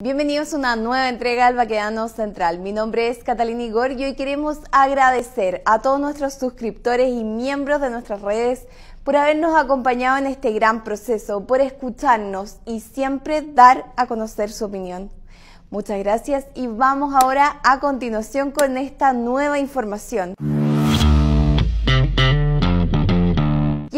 Bienvenidos a una nueva entrega al Baquedano Central. Mi nombre es Catalina Igor y hoy queremos agradecer a todos nuestros suscriptores y miembros de nuestras redes por habernos acompañado en este gran proceso, por escucharnos y siempre dar a conocer su opinión. Muchas gracias y vamos ahora a continuación con esta nueva información.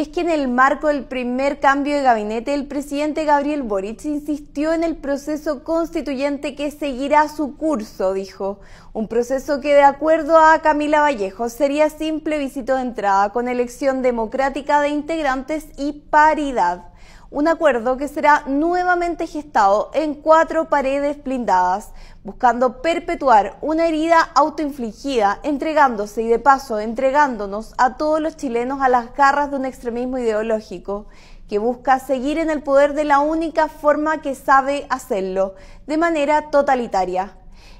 es que en el marco del primer cambio de gabinete, el presidente Gabriel Boric insistió en el proceso constituyente que seguirá su curso, dijo. Un proceso que, de acuerdo a Camila Vallejo, sería simple visito de entrada con elección democrática de integrantes y paridad un acuerdo que será nuevamente gestado en cuatro paredes blindadas, buscando perpetuar una herida autoinfligida, entregándose y de paso entregándonos a todos los chilenos a las garras de un extremismo ideológico que busca seguir en el poder de la única forma que sabe hacerlo, de manera totalitaria.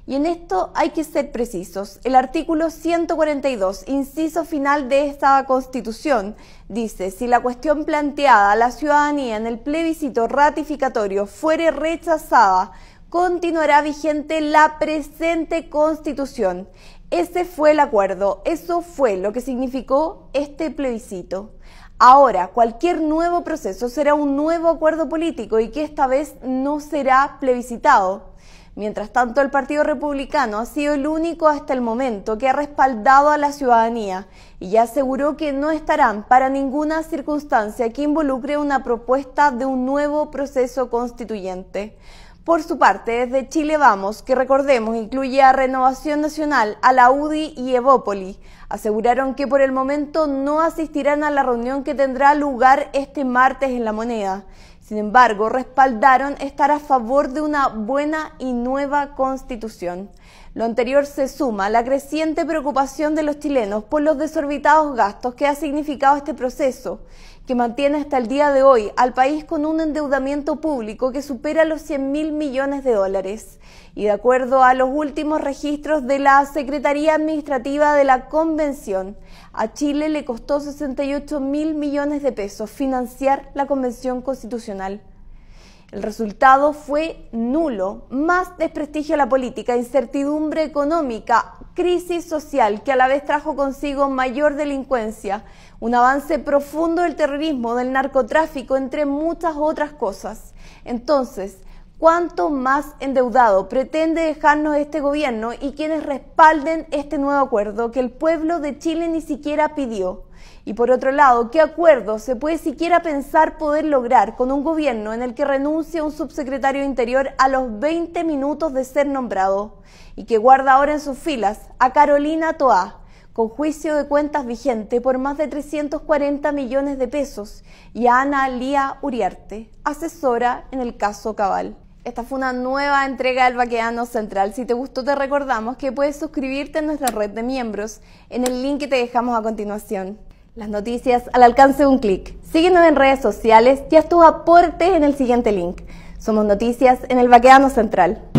Y en esto hay que ser precisos. El artículo 142, inciso final de esta Constitución, dice, si la cuestión planteada a la ciudadanía en el plebiscito ratificatorio fuere rechazada, continuará vigente la presente Constitución. Ese fue el acuerdo, eso fue lo que significó este plebiscito. Ahora, cualquier nuevo proceso será un nuevo acuerdo político y que esta vez no será plebiscitado. Mientras tanto, el Partido Republicano ha sido el único hasta el momento que ha respaldado a la ciudadanía y ya aseguró que no estarán para ninguna circunstancia que involucre una propuesta de un nuevo proceso constituyente. Por su parte, desde Chile Vamos, que recordemos incluye a Renovación Nacional, a la UDI y Evópoli, aseguraron que por el momento no asistirán a la reunión que tendrá lugar este martes en La Moneda. Sin embargo, respaldaron estar a favor de una buena y nueva constitución. Lo anterior se suma a la creciente preocupación de los chilenos por los desorbitados gastos que ha significado este proceso, que mantiene hasta el día de hoy al país con un endeudamiento público que supera los 100 mil millones de dólares. Y de acuerdo a los últimos registros de la Secretaría Administrativa de la Convención, a Chile le costó 68 mil millones de pesos financiar la Convención Constitucional. El resultado fue nulo, más desprestigio a la política, incertidumbre económica, crisis social que a la vez trajo consigo mayor delincuencia, un avance profundo del terrorismo, del narcotráfico, entre muchas otras cosas. Entonces, ¿cuánto más endeudado pretende dejarnos este gobierno y quienes respalden este nuevo acuerdo que el pueblo de Chile ni siquiera pidió? Y por otro lado, ¿qué acuerdo se puede siquiera pensar poder lograr con un gobierno en el que renuncia un subsecretario Interior a los 20 minutos de ser nombrado y que guarda ahora en sus filas a Carolina Toá? con juicio de cuentas vigente por más de 340 millones de pesos, y a Ana Lía Uriarte, asesora en el caso Cabal. Esta fue una nueva entrega del Baqueano Central. Si te gustó, te recordamos que puedes suscribirte a nuestra red de miembros en el link que te dejamos a continuación. Las noticias al alcance de un clic. Síguenos en redes sociales y haz tus aportes en el siguiente link. Somos Noticias en el Baqueano Central.